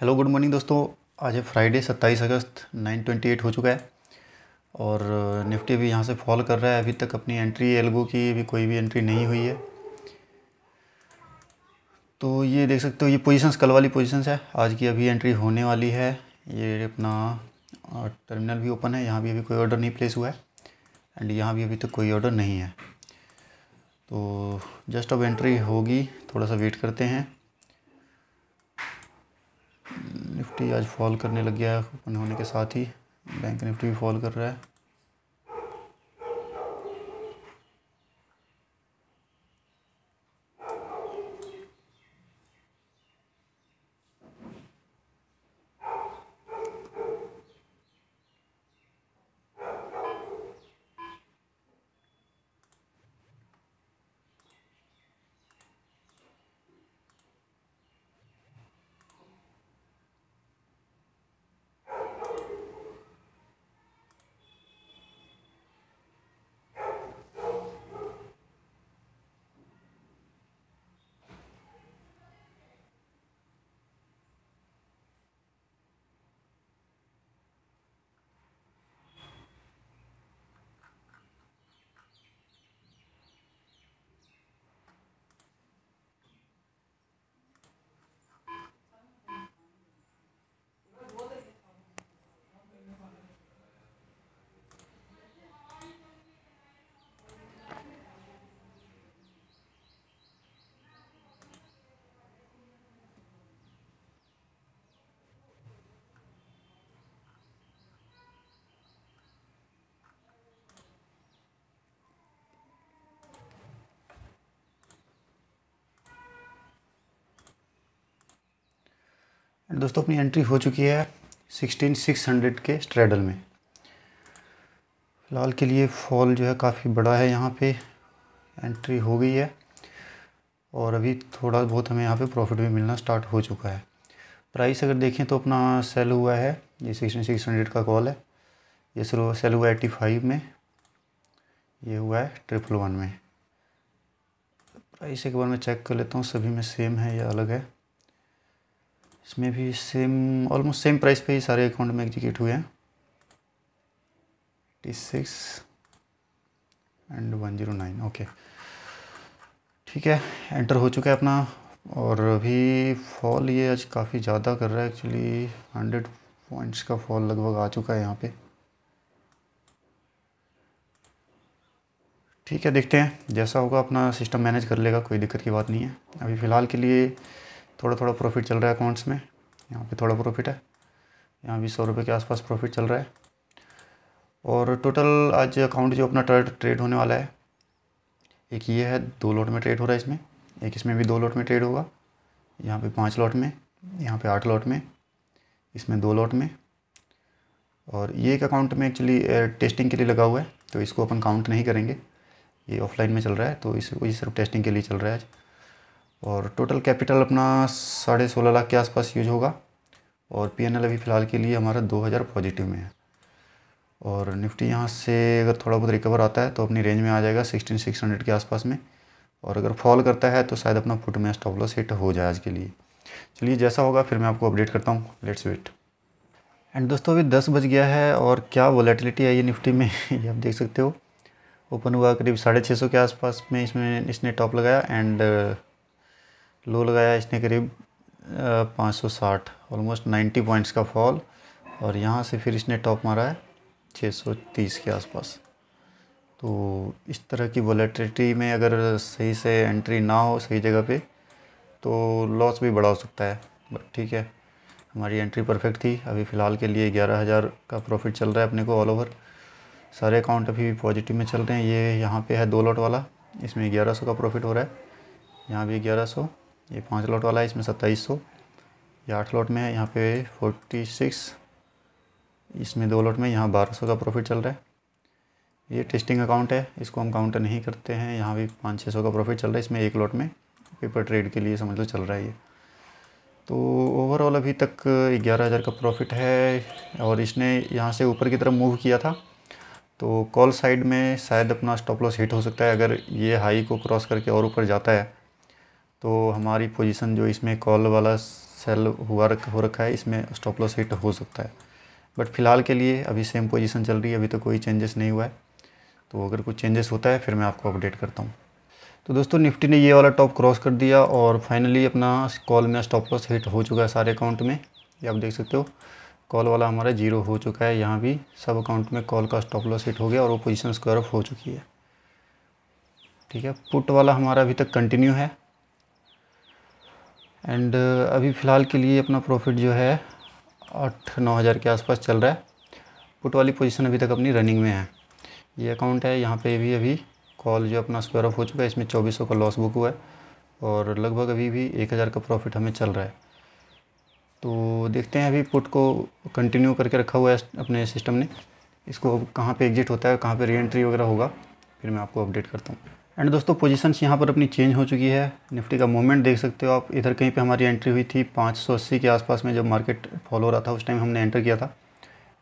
hello good morning दोस्तों आज है फ्राइडे 27 अगस्त 9:28 हो चुका है और निफ्टी uh, भी यहाँ से फॉल कर रहा है अभी तक अपनी एंट्री एल्गो की अभी कोई भी एंट्री नहीं हुई है तो ये देख सकते हो ये पोजीशंस कल वाली पोजीशंस है आज की अभी एंट्री होने वाली है ये अपना टर्मिनल uh, भी ओपन है यहाँ भी अभी कोई ऑर्डर नहीं प्लेस हुआ है एंड यहाँ भी अभी तक तो कोई ऑर्डर नहीं है तो जस्ट अब एंट्री होगी थोड़ा सा वेट करते हैं निफ्टी आज फॉल करने लग गया है ओपन होने के साथ ही बैंक निफ्टी भी फॉल कर रहा है दोस्तों अपनी एंट्री हो चुकी है सिक्सटीन सिक्स हंड्रेड के स्ट्रेडल में फ़िलहाल के लिए फॉल जो है काफ़ी बड़ा है यहाँ पे एंट्री हो गई है और अभी थोड़ा बहुत हमें यहाँ पे प्रॉफिट भी मिलना स्टार्ट हो चुका है प्राइस अगर देखें तो अपना सेल हुआ है ये सिक्सटीन सिक्स हंड्रेड का कॉल है ये सर सेल हुआ है एट्टी फाइव में ये हुआ है ट्रिपल वन में प्राइस एक बार मैं चेक कर लेता हूँ सभी में सेम है या अलग है इसमें भी सेम ऑलमोस्ट सेम प्राइस पे ही सारे अकाउंट में एग्जीक्यूट हुए हैं eighty six and one zero nine okay ठीक है एंटर हो चुका है अपना और अभी फॉल ये आज काफ़ी ज़्यादा कर रहा है एक्चुअली हंड्रेड पॉइंट्स का फॉल लगभग आ चुका है यहाँ पे ठीक है देखते हैं जैसा होगा अपना सिस्टम मैनेज कर लेगा कोई दिक्कत की बात नहीं है अभी फ़िलहाल के लिए थोड़ा थोड़ा प्रॉफिट चल रहा है अकाउंट्स में यहाँ पे थोड़ा प्रॉफिट है यहाँ भी सौ रुपये के आसपास प्रॉफिट चल रहा है और टोटल आज अकाउंट जो अपना ट्रेड होने वाला है एक ये है दो लॉट में ट्रेड हो रहा है इसमें एक इसमें भी दो लॉट में ट्रेड होगा यहाँ पे पाँच लॉट में यहाँ पे आठ लॉट में इसमें दो लॉट में और ये एक अकाउंट में एक्चुअली टेस्टिंग के लिए लगा हुआ है तो इसको अपन काउंट नहीं करेंगे ये ऑफलाइन में चल रहा है तो इसको ये सिर्फ टेस्टिंग के लिए चल रहा है आज और टोटल कैपिटल अपना साढ़े सोलह लाख के आसपास यूज होगा और पी अभी फ़िलहाल के लिए हमारा दो हज़ार पॉजिटिव में है और निफ्टी यहाँ से अगर थोड़ा बहुत रिकवर आता है तो अपनी रेंज में आ जाएगा सिक्सटीन सिक्स हंड्रेड के आसपास में और अगर फॉल करता है तो शायद अपना फुट में स्टॉप लॉस हिट हो जाए आज के लिए चलिए जैसा होगा फिर मैं आपको अपडेट करता हूँ लेट्स वेट एंड दोस्तों अभी दस बज गया है और क्या वॉलेटिलिटी आई है निफ्टी में ये आप देख सकते हो ओपन हुआ करीब साढ़े छः सौ के आसपास में इसमें इसने टॉप लगाया एंड लो लगाया इसने करीब पाँच सौ साठ ऑलमोस्ट नाइन्टी पॉइंट्स का फॉल और यहाँ से फिर इसने टॉप मारा है छः सौ तीस के आसपास तो इस तरह की वोलेटिलिटी में अगर सही से एंट्री ना हो सही जगह पे तो लॉस भी बड़ा हो सकता है बट ठीक है हमारी एंट्री परफेक्ट थी अभी फ़िलहाल के लिए ग्यारह हज़ार का प्रॉफिट चल रहा है अपने को ऑल ओवर सारे अकाउंट अभी पॉजिटिव में चल रहे हैं ये यहाँ पे है दो लॉट वाला इसमें ग्यारह सौ का प्रॉफिट हो रहा है यहाँ भी ग्यारह सौ ये पाँच लॉट वाला है इसमें सत्ताईस सौ ये आठ लॉट में है यहाँ पे फोर्टी सिक्स इसमें दो लॉट में यहाँ बारह सौ का प्रॉफिट चल रहा है ये टेस्टिंग अकाउंट है इसको हम काउंटर नहीं करते हैं यहाँ भी पाँच छः सौ का प्रॉफिट चल रहा है इसमें एक लॉट में पेपर ट्रेड के लिए समझ लो चल रहा है ये तो ओवरऑल अभी तक ग्यारह हज़ार का प्रॉफिट है और इसने यहाँ से ऊपर की तरफ मूव किया था तो कॉल साइड में शायद अपना स्टॉप लॉस हिट हो सकता है अगर ये हाई को क्रॉस करके और ऊपर जाता है तो हमारी पोजीशन जो इसमें कॉल वाला सेल हुआ रख हो रखा है इसमें स्टॉप लॉस हिट हो सकता है बट फिलहाल के लिए अभी सेम पोजीशन चल रही है अभी तो कोई चेंजेस नहीं हुआ है तो अगर कुछ चेंजेस होता है फिर मैं आपको अपडेट करता हूँ तो दोस्तों निफ्टी ने ये वाला टॉप क्रॉस कर दिया और फाइनली अपना कॉल में स्टॉप लॉस हिट हो चुका है सारे अकाउंट में ये आप देख सकते हो कॉल वाला हमारा जीरो हो चुका है यहाँ भी सब अकाउंट में कॉल का स्टॉप लॉस हिट हो गया और वो पोजीशन स्क्वायर ऑफ हो चुकी है ठीक है पुट वाला हमारा अभी तक कंटिन्यू है एंड uh, अभी फ़िलहाल के लिए अपना प्रॉफिट जो है आठ नौ हज़ार के आसपास चल रहा है पुट वाली पोजीशन अभी तक अपनी रनिंग में है ये अकाउंट है यहाँ पे भी अभी कॉल जो अपना स्क्वायर ऑफ हो चुका है इसमें चौबीस का लॉस बुक हुआ है और लगभग अभी भी एक हज़ार का प्रॉफिट हमें चल रहा है तो देखते हैं अभी पुट को कंटिन्यू करके रखा हुआ है अपने सिस्टम ने इसको अब कहाँ पर एग्जिट होता है कहाँ पर री एंट्री वगैरह होगा फिर मैं आपको अपडेट करता हूँ एंड दोस्तों पोजीशंस यहाँ पर अपनी चेंज हो चुकी है निफ्टी का मूवमेंट देख सकते हो आप इधर कहीं पे हमारी एंट्री हुई थी 580 के आसपास में जब मार्केट फॉलो रहा था उस टाइम हमने एंटर किया था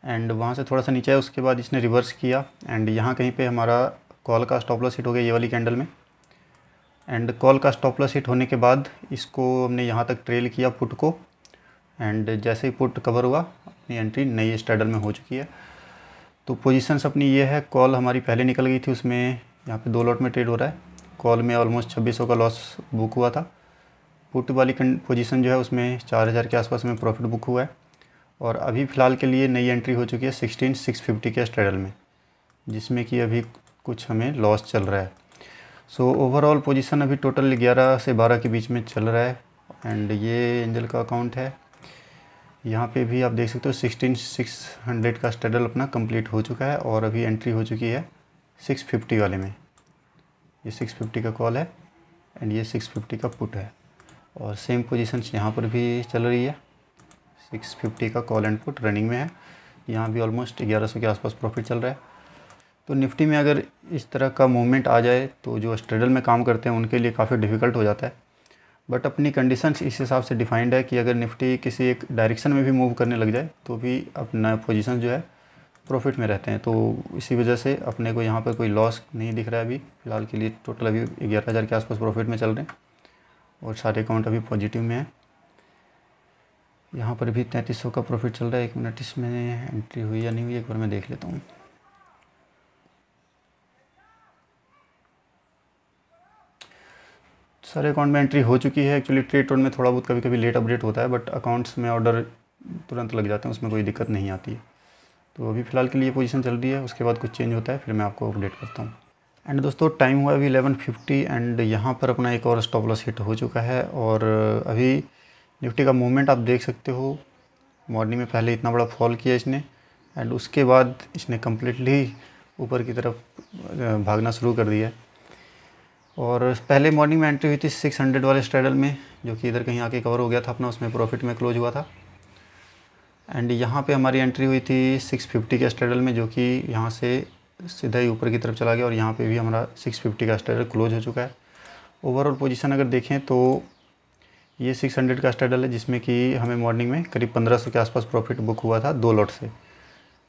एंड वहाँ से थोड़ा सा नीचे है उसके बाद इसने रिवर्स किया एंड यहाँ कहीं पे हमारा कॉल का स्टॉप लॉस हिट हो गया ये वाली कैंडल में एंड कॉल का स्टॉप लॉस हिट होने के बाद इसको हमने यहाँ तक ट्रेल किया पुट को एंड जैसे ही पुट कवर हुआ अपनी एंट्री नई स्टैडल में हो चुकी है तो पोजीशंस अपनी ये है कॉल हमारी पहले निकल गई थी उसमें यहाँ पे दो लॉट में ट्रेड हो रहा है कॉल में ऑलमोस्ट 2600 का लॉस बुक हुआ था पुट वाली पोजीशन जो है उसमें 4000 के आसपास में प्रॉफिट बुक हुआ है और अभी फ़िलहाल के लिए नई एंट्री हो चुकी है सिक्सटीन सिक्स फिफ्टी के स्ट्रेडल में जिसमें कि अभी कुछ हमें लॉस चल रहा है सो ओवरऑल पोजिशन अभी टोटल ग्यारह से बारह के बीच में चल रहा है एंड ये एंजल का अकाउंट है यहाँ पे भी आप देख सकते हो सिक्सटीन सिक्स हंड्रेड का स्टेडल अपना कंप्लीट हो चुका है और अभी एंट्री हो चुकी है सिक्स फिफ्टी वाले में ये सिक्स फिफ्टी का कॉल है एंड ये सिक्स फिफ्टी का पुट है और सेम पोजिशन यहाँ पर भी चल रही है सिक्स फिफ्टी का कॉल एंड पुट रनिंग में है यहाँ भी ऑलमोस्ट ग्यारह सौ के आसपास प्रॉफिट चल रहा है तो निफ्टी में अगर इस तरह का मूवमेंट आ जाए तो जो स्ट्रेडल में काम करते हैं उनके लिए काफ़ी डिफ़िकल्ट हो जाता है बट अपनी कंडीशन इस हिसाब से डिफाइंड है कि अगर निफ्टी किसी एक डायरेक्शन में भी मूव करने लग जाए तो भी अपना पोजीशन जो है प्रॉफिट में रहते हैं तो इसी वजह से अपने को यहाँ पर कोई लॉस नहीं दिख रहा है अभी फिलहाल के लिए टोटल अभी ग्यारह हज़ार के आसपास प्रॉफिट में चल रहे हैं और सारे अकाउंट अभी पॉजिटिव में है यहाँ पर भी तैंतीस सौ का प्रॉफिट चल रहा है एक मिनट इसमें एंट्री हुई या नहीं हुई एक बार मैं देख लेता हूँ सारे अकाउंट में एंट्री हो चुकी है एक्चुअली ट्रेड टोड में थोड़ा बहुत कभी कभी लेट अपडेट होता है बट अकाउंट्स में ऑर्डर तुरंत लग जाते हैं उसमें कोई दिक्कत नहीं आती है तो अभी फ़िलहाल के लिए पोजीशन चल रही है उसके बाद कुछ चेंज होता है फिर मैं आपको अपडेट करता हूँ एंड दोस्तों टाइम हुआ अभी 11:50 एंड यहाँ पर अपना एक और स्टॉप लॉस हिट हो चुका है और अभी निफ्टी का मूवमेंट आप देख सकते हो मॉर्निंग में पहले इतना बड़ा फॉल किया इसने एंड उसके बाद इसने कम्प्लीटली ऊपर की तरफ भागना शुरू कर दिया और पहले मॉर्निंग में एंट्री हुई थी 600 वाले स्ट्रेडल में जो कि इधर कहीं आके कवर हो गया था अपना उसमें प्रॉफिट में क्लोज हुआ था एंड यहाँ पे हमारी एंट्री हुई थी 650 के स्टेडल में जो कि यहाँ से सीधा ही ऊपर की तरफ चला गया और यहाँ पे भी हमारा 650 का स्टेडल क्लोज हो चुका है ओवरऑल पोजीशन अगर देखें तो ये 600 का स्टेडल है जिसमें कि हमें मॉर्निंग में करीब 1500 के आसपास प्रॉफिट बुक हुआ था दो लॉट से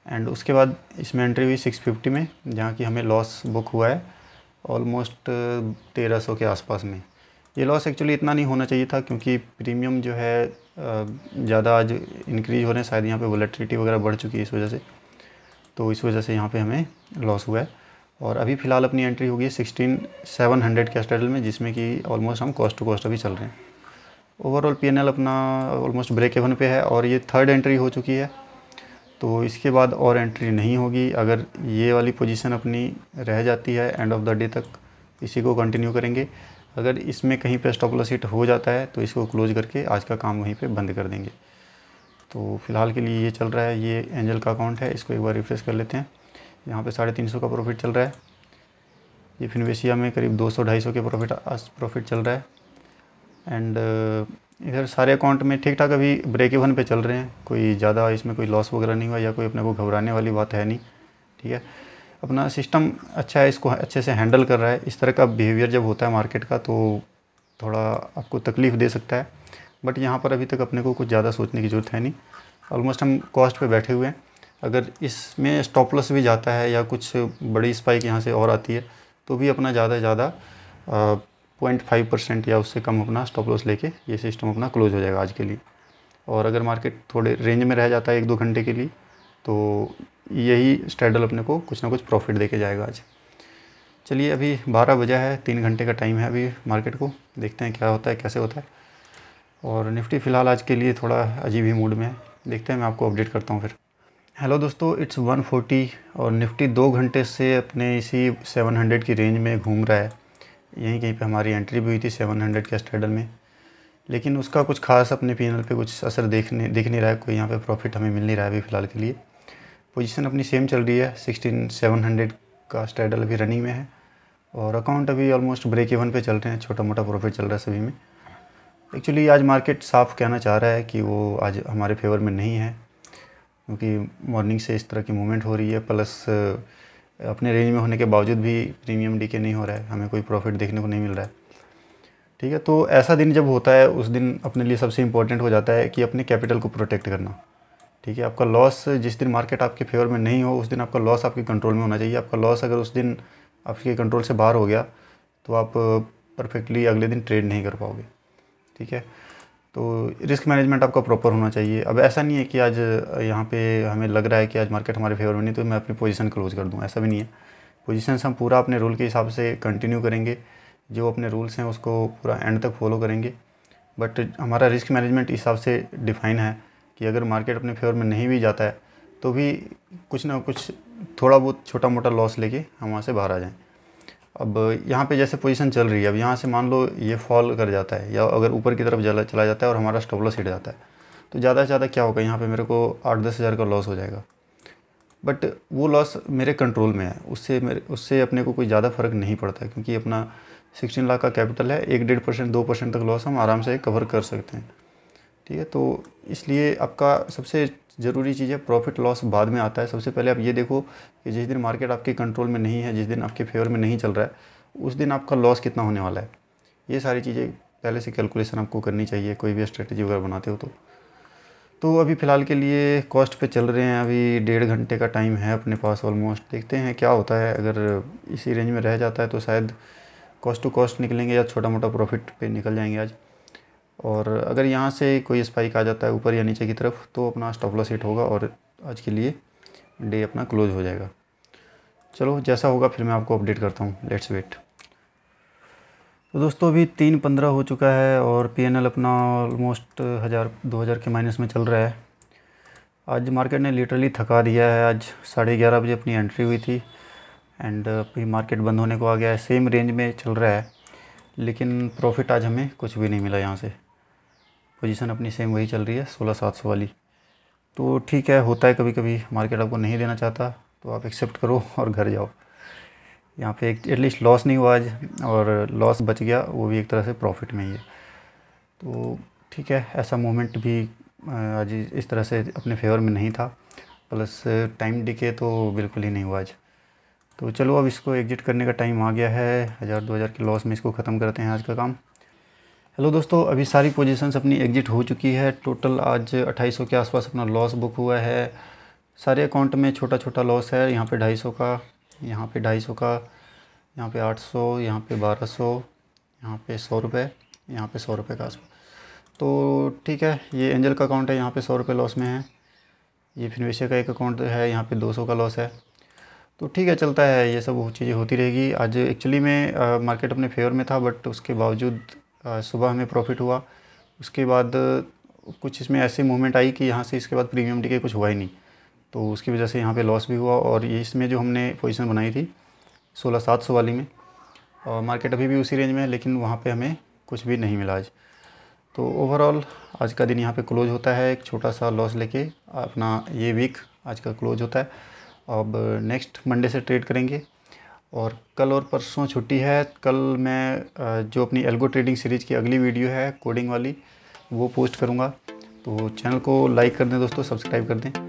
एंड उसके बाद इसमें एंट्री हुई सिक्स में जहाँ कि हमें लॉस बुक हुआ है ऑलमोस्ट uh, तेरह के आसपास में ये लॉस एक्चुअली इतना नहीं होना चाहिए था क्योंकि प्रीमियम जो है ज़्यादा आज इंक्रीज हो रहे हैं शायद यहाँ पे वोलेटिलिटी वगैरह बढ़ चुकी है इस वजह से तो इस वजह से यहाँ पे हमें लॉस हुआ है और अभी फ़िलहाल अपनी एंट्री होगी सिक्सटीन सेवन हंड्रेड के स्टेडल में जिसमें कि ऑलमोस्ट हम कॉस्ट टू कॉस्ट अभी चल रहे हैं ओवरऑल पी अपना ऑलमोस्ट ब्रेक एवन पे है और ये थर्ड एंट्री हो चुकी है तो इसके बाद और एंट्री नहीं होगी अगर ये वाली पोजिशन अपनी रह जाती है एंड ऑफ द डे तक इसी को कंटिन्यू करेंगे अगर इसमें कहीं पे स्टॉपला सीट हिट हो जाता है तो इसको क्लोज करके आज का काम वहीं पे बंद कर देंगे तो फिलहाल के लिए ये चल रहा है ये एंजल का अकाउंट है इसको एक बार रिफ्रेश कर लेते हैं यहाँ पे साढ़े तीन सौ का प्रॉफिट चल रहा है ये फिनवेशिया में करीब दो सौ ढाई सौ के प्रॉफिट प्रॉफिट चल रहा है एंड uh, इधर सारे अकाउंट में ठीक ठाक अभी ब्रेक इवन पे चल रहे हैं कोई ज़्यादा इसमें कोई लॉस वगैरह नहीं हुआ या कोई अपने को घबराने वाली बात है नहीं ठीक है अपना सिस्टम अच्छा है इसको अच्छे से हैंडल कर रहा है इस तरह का बिहेवियर जब होता है मार्केट का तो थोड़ा आपको तकलीफ़ दे सकता है बट यहाँ पर अभी तक अपने को कुछ ज़्यादा सोचने की ज़रूरत है नहीं ऑलमोस्ट हम कॉस्ट पे बैठे हुए हैं अगर इसमें स्टॉपलस भी जाता है या कुछ बड़ी स्पाइक यहाँ से और आती है तो भी अपना ज़्यादा से ज़्यादा पॉइंट फाइव परसेंट या उससे कम अपना स्टॉपलस लेके ये सिस्टम अपना क्लोज हो जाएगा आज के लिए और अगर मार्केट थोड़े रेंज में रह जाता है एक दो घंटे के लिए तो यही स्ट्रैडल अपने को कुछ ना कुछ प्रॉफिट देके जाएगा आज चलिए अभी बारह बजा है तीन घंटे का टाइम है अभी मार्केट को देखते हैं क्या होता है कैसे होता है और निफ्टी फ़िलहाल आज के लिए थोड़ा अजीब ही मूड में है देखते हैं मैं आपको अपडेट करता हूँ फिर हेलो दोस्तों इट्स 140 और निफ्टी दो घंटे से अपने इसी 700 की रेंज में घूम रहा है यहीं कहीं पे हमारी एंट्री भी हुई थी 700 के स्ट्रेडल में लेकिन उसका कुछ खास अपने पी पे कुछ असर देखने दिख नहीं रहा है कोई यहाँ पे प्रॉफिट हमें मिल नहीं रहा है अभी फ़िलहाल के लिए पोजीशन अपनी सेम चल रही है सिक्सटीन सेवन हंड्रेड का स्टैडल अभी रनिंग में है और अकाउंट अभी ऑलमोस्ट ब्रेक इवन पे चल रहे हैं छोटा मोटा प्रॉफिट चल रहा है सभी में एक्चुअली आज मार्केट साफ कहना चाह रहा है कि वो आज हमारे फेवर में नहीं है क्योंकि मॉर्निंग से इस तरह की मूवमेंट हो रही है प्लस अपने रेंज में होने के बावजूद भी प्रीमियम डी के नहीं हो रहा है हमें कोई प्रॉफिट देखने को नहीं मिल रहा है ठीक है तो ऐसा दिन जब होता है उस दिन अपने लिए सबसे इम्पोर्टेंट हो जाता है कि अपने कैपिटल को प्रोटेक्ट करना ठीक है आपका लॉस जिस दिन मार्केट आपके फेवर में नहीं हो उस दिन आपका लॉस आपके कंट्रोल में होना चाहिए आपका लॉस अगर उस दिन आपके कंट्रोल से बाहर हो गया तो आप परफेक्टली अगले दिन ट्रेड नहीं कर पाओगे ठीक है तो रिस्क मैनेजमेंट आपका प्रॉपर होना चाहिए अब ऐसा नहीं है कि आज यहाँ पे हमें लग रहा है कि आज मार्केट हमारे फेवर में नहीं तो मैं अपनी पोजीशन क्लोज कर दूँ ऐसा भी नहीं है पोजीशंस हम पूरा अपने रूल के हिसाब से कंटिन्यू करेंगे जो अपने रूल्स हैं उसको पूरा एंड तक फॉलो करेंगे बट हमारा रिस्क मैनेजमेंट इस हिसाब से डिफाइन है कि अगर मार्केट अपने फेवर में नहीं भी जाता है तो भी कुछ ना कुछ थोड़ा बहुत छोटा मोटा लॉस लेके हम वहाँ से बाहर आ जाएं अब यहाँ पे जैसे पोजीशन चल रही है अब यहाँ से मान लो ये फॉल कर जाता है या अगर ऊपर की तरफ जला चला जाता है और हमारा स्टॉप लॉस हिट जाता है तो ज़्यादा से ज़्यादा क्या होगा यहाँ पे मेरे को आठ दस हज़ार का लॉस हो जाएगा बट वो लॉस मेरे कंट्रोल में है उससे मेरे उससे अपने को कोई ज़्यादा फ़र्क नहीं पड़ता क्योंकि अपना सिक्सटीन लाख का कैपिटल है एक डेढ़ परसेंट दो परसेंट तक लॉस हम आराम से कवर कर सकते हैं ठीक है तो इसलिए आपका सबसे ज़रूरी चीज़ है प्रॉफिट लॉस बाद में आता है सबसे पहले आप ये देखो कि जिस दिन मार्केट आपके कंट्रोल में नहीं है जिस दिन आपके फेवर में नहीं चल रहा है उस दिन आपका लॉस कितना होने वाला है ये सारी चीज़ें पहले से कैलकुलेशन आपको करनी चाहिए कोई भी स्ट्रेटजी वगैरह बनाते हो तो तो अभी फ़िलहाल के लिए कॉस्ट पे चल रहे हैं अभी डेढ़ घंटे का टाइम है अपने पास ऑलमोस्ट देखते हैं क्या होता है अगर इसी रेंज में रह जाता है तो शायद कॉस्ट टू कॉस्ट निकलेंगे या छोटा मोटा प्रॉफिट पे निकल जाएंगे आज और अगर यहाँ से कोई स्पाइक आ जाता है ऊपर या नीचे की तरफ तो अपना स्टॉप लॉस हिट होगा और आज के लिए डे अपना क्लोज हो जाएगा चलो जैसा होगा फिर मैं आपको अपडेट करता हूँ लेट्स वेट तो दोस्तों अभी तीन पंद्रह हो चुका है और पी अपना ऑलमोस्ट हज़ार दो हज़ार के माइनस में चल रहा है आज मार्केट ने लिटरली थका दिया है आज साढ़े ग्यारह बजे अपनी एंट्री हुई थी एंड अभी मार्केट बंद होने को आ गया है सेम रेंज में चल रहा है लेकिन प्रॉफिट आज हमें कुछ भी नहीं मिला यहाँ से पोजीशन अपनी सेम वही चल रही है सोलह सात सौ वाली तो ठीक है होता है कभी कभी मार्केट आपको नहीं देना चाहता तो आप एक्सेप्ट करो और घर जाओ यहाँ पे एक एटलीस्ट लॉस नहीं हुआ आज और लॉस बच गया वो भी एक तरह से प्रॉफिट में ही है तो ठीक है ऐसा मोमेंट भी आज इस तरह से अपने फेवर में नहीं था प्लस टाइम डिके तो बिल्कुल ही नहीं हुआ आज तो चलो अब इसको एग्जिट करने का टाइम आ गया है हज़ार दो हज़ार के लॉस में इसको ख़त्म करते हैं आज का काम हेलो दोस्तों अभी सारी पोजीशंस अपनी एग्जिट हो चुकी है टोटल आज 2800 के आसपास अपना लॉस बुक हुआ है सारे अकाउंट में छोटा छोटा लॉस है यहाँ पे 250 का यहाँ पे 250 का यहाँ पे 800 यहाँ पे सौ यहाँ पे सौ रुपये यहाँ पे सौ रुपये का आसपास तो ठीक है ये एंजल का अकाउंट है यहाँ पे सौ रुपये लॉस में है ये फिनवेशिया का एक अकाउंट है यहाँ पर दो का लॉस है तो ठीक है चलता है ये सब चीज़ें होती रहेगी आज एक्चुअली में मार्केट अपने फेवर में था बट उसके बावजूद सुबह हमें प्रॉफिट हुआ उसके बाद कुछ इसमें ऐसे मूवमेंट आई कि यहाँ से इसके बाद प्रीमियम डी कुछ हुआ ही नहीं तो उसकी वजह से यहाँ पे लॉस भी हुआ और ये इसमें जो हमने पोजीशन बनाई थी सोलह सात सौ वाली में और मार्केट अभी भी उसी रेंज में है लेकिन वहाँ पे हमें कुछ भी नहीं मिला आज तो ओवरऑल आज का दिन यहाँ पे क्लोज होता है एक छोटा सा लॉस लेके अपना ये वीक आज का क्लोज होता है अब नेक्स्ट मंडे से ट्रेड करेंगे और कल और परसों छुट्टी है कल मैं जो अपनी एल्गो ट्रेडिंग सीरीज़ की अगली वीडियो है कोडिंग वाली वो पोस्ट करूँगा तो चैनल को लाइक कर दें दोस्तों सब्सक्राइब कर दें